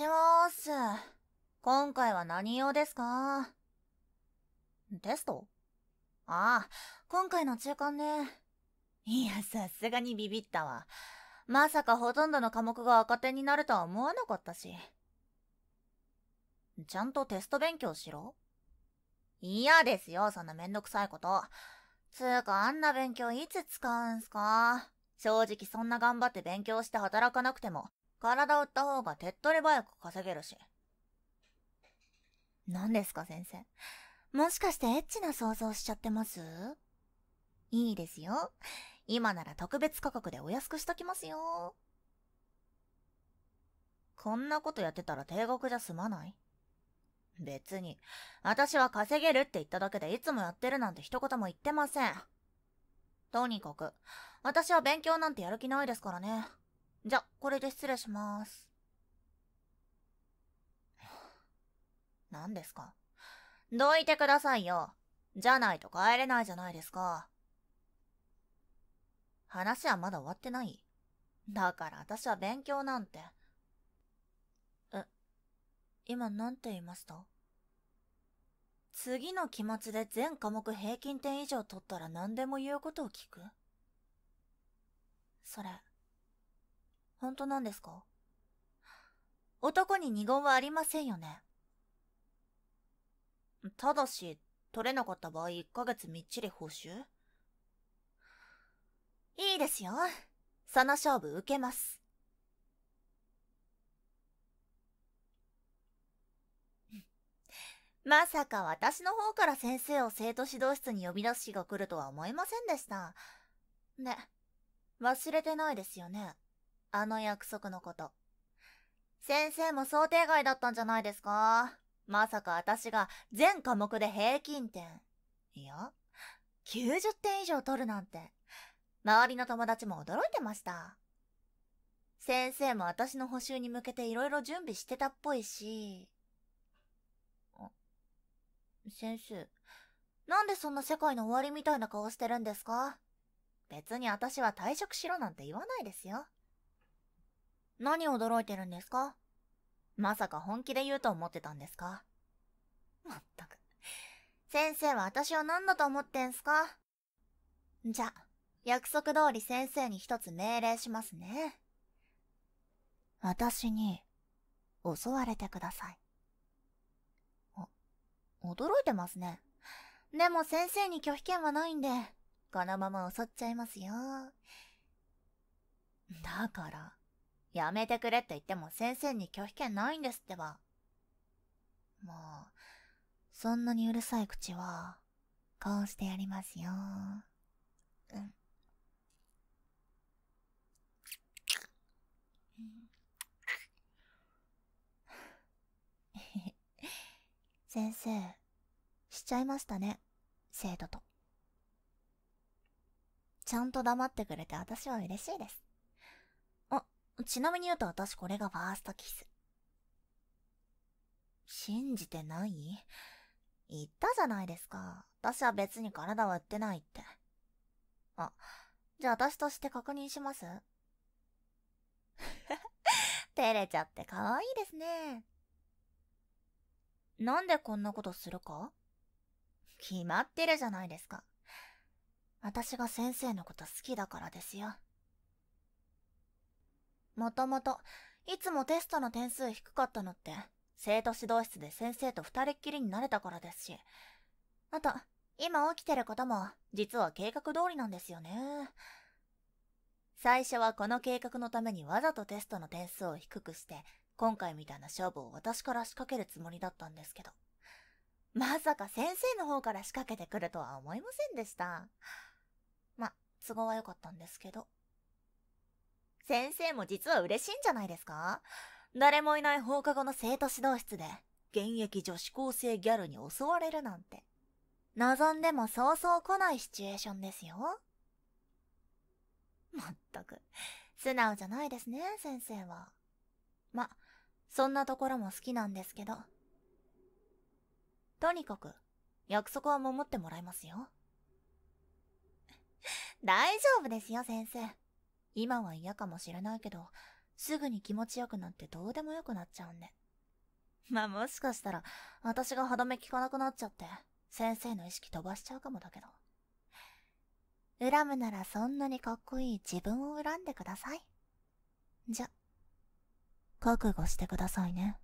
ちはーす。今回は何用ですかテストああ、今回の中間ね。いや、さすがにビビったわ。まさかほとんどの科目が赤点になるとは思わなかったし。ちゃんとテスト勉強しろ。嫌ですよ、そんなめんどくさいこと。つうか、あんな勉強いつ使うんすか正直そんな頑張って勉強して働かなくても、体を売った方が手っ取り早く稼げるし。何ですか先生。もしかしてエッチな想像しちゃってますいいですよ。今なら特別価格でお安くしときますよ。こんなことやってたら定額じゃ済まない別に、私は稼げるって言っただけでいつもやってるなんて一言も言ってません。とにかく、私は勉強なんてやる気ないですからね。じゃ、これで失礼します。何ですかどいてくださいよ。じゃないと帰れないじゃないですか。話はまだ終わってない。だから私は勉強なんて。え、今何て言いました次の期末で全科目平均点以上取ったら何でも言うことを聞くそれ、本当なんですか男に二言はありませんよね。ただし、取れなかった場合1ヶ月みっちり報酬いいですよ。その勝負受けます。まさか私の方から先生を生徒指導室に呼び出す日が来るとは思いませんでした。ね、忘れてないですよね。あの約束のこと。先生も想定外だったんじゃないですかまさか私が全科目で平均点。いや、90点以上取るなんて、周りの友達も驚いてました。先生も私の補習に向けて色々準備してたっぽいし。先生、なんでそんな世界の終わりみたいな顔してるんですか別に私は退職しろなんて言わないですよ。何驚いてるんですかまさか本気で言うと思ってたんですかまったく。先生は私を何だと思ってんすかじゃ約束通り先生に一つ命令しますね。私に、襲われてください。あ、驚いてますね。でも先生に拒否権はないんで、このまま襲っちゃいますよ。だから、やめてくれって言っても先生に拒否権ないんですってば。もう、そんなにうるさい口は、こうしてやりますよ。うん。先生、しちゃいましたね、生徒と。ちゃんと黙ってくれて私は嬉しいです。ちなみに言うと私これがファーストキス。信じてない言ったじゃないですか。私は別に体は売ってないって。あ、じゃあ私として確認します 照れちゃって可愛いですね。なんでこんなことするか決まってるじゃないですか。私が先生のこと好きだからですよ。もともと、いつもテストの点数低かったのって、生徒指導室で先生と二人っきりになれたからですし。あと、今起きてることも、実は計画通りなんですよね。最初はこの計画のためにわざとテストの点数を低くして、今回みたいな勝負を私から仕掛けるつもりだったんですけど。まさか先生の方から仕掛けてくるとは思いませんでした。ま、都合は良かったんですけど。先生も実は嬉しいんじゃないですか誰もいない放課後の生徒指導室で、現役女子高生ギャルに襲われるなんて。望んでもそうそう来ないシチュエーションですよ。まったく、素直じゃないですね、先生は。ま、そんなところも好きなんですけど。とにかく、約束は守ってもらいますよ。大丈夫ですよ、先生。今は嫌かもしれないけど、すぐに気持ちよくなってどうでもよくなっちゃうんで。まあもしかしたら、私が歯止め効かなくなっちゃって、先生の意識飛ばしちゃうかもだけど。恨むならそんなにかっこいい自分を恨んでください。じゃ、覚悟してくださいね。